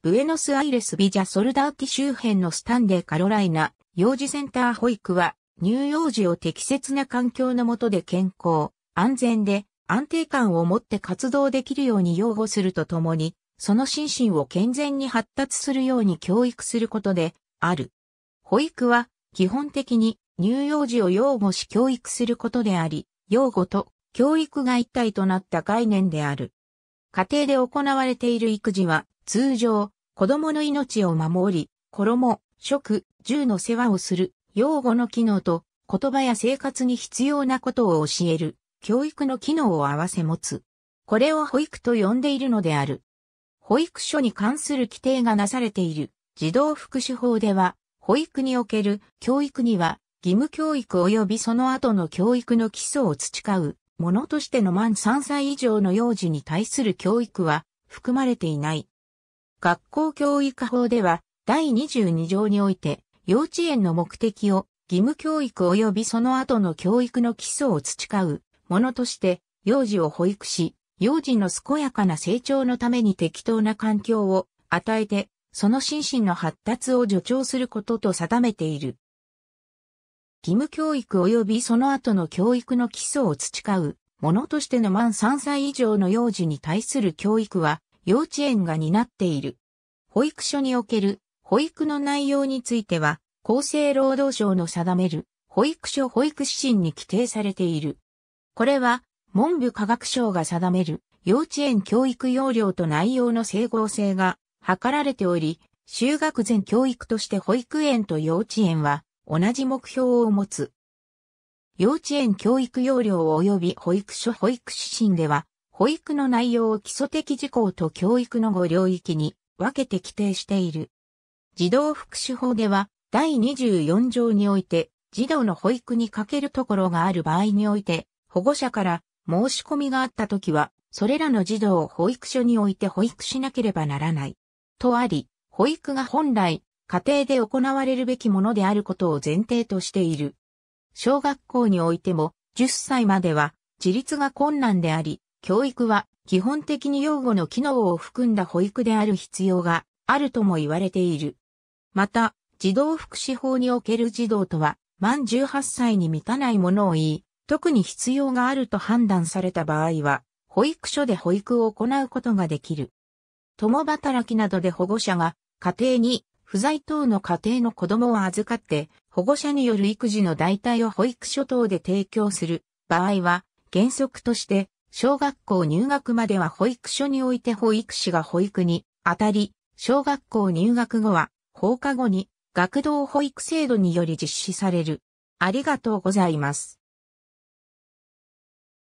ブエノスアイレスビジャソルダーティ周辺のスタンデーカロライナ幼児センター保育は乳幼児を適切な環境の下で健康、安全で安定感を持って活動できるように擁護するとともに、その心身を健全に発達するように教育することである。保育は基本的に乳幼児を擁護し教育することであり、擁護と教育が一体となった概念である。家庭で行われている育児は通常、子供の命を守り、衣、食、銃の世話をする、用語の機能と、言葉や生活に必要なことを教える、教育の機能を合わせ持つ。これを保育と呼んでいるのである。保育所に関する規定がなされている児童福祉法では、保育における教育には義務教育及びその後の教育の基礎を培うものとしての満3歳以上の幼児に対する教育は含まれていない。学校教育法では、第22条において、幼稚園の目的を義務教育及びその後の教育の基礎を培うものとして、幼児を保育し、幼児の健やかな成長のために適当な環境を与えて、その心身の発達を助長することと定めている。義務教育及びその後の教育の基礎を培うものとしての満3歳以上の幼児に対する教育は、幼稚園が担っている。保育所における保育の内容については、厚生労働省の定める保育所保育指針に規定されている。これは文部科学省が定める幼稚園教育要領と内容の整合性が図られており、就学前教育として保育園と幼稚園は同じ目標を持つ。幼稚園教育要領及び保育所保育指針では、保育の内容を基礎的事項と教育の5領域に分けて規定している。児童福祉法では、第24条において、児童の保育に欠けるところがある場合において、保護者から申し込みがあった時は、それらの児童を保育所において保育しなければならない。とあり、保育が本来、家庭で行われるべきものであることを前提としている。小学校においても、10歳までは自立が困難であり、教育は基本的に用護の機能を含んだ保育である必要があるとも言われている。また、児童福祉法における児童とは、満18歳に満たないものを言い、特に必要があると判断された場合は、保育所で保育を行うことができる。共働きなどで保護者が家庭に不在等の家庭の子供を預かって保護者による育児の代替を保育所等で提供する場合は原則として小学校入学までは保育所において保育士が保育にあたり、小学校入学後は放課後に学童保育制度により実施される。ありがとうございます。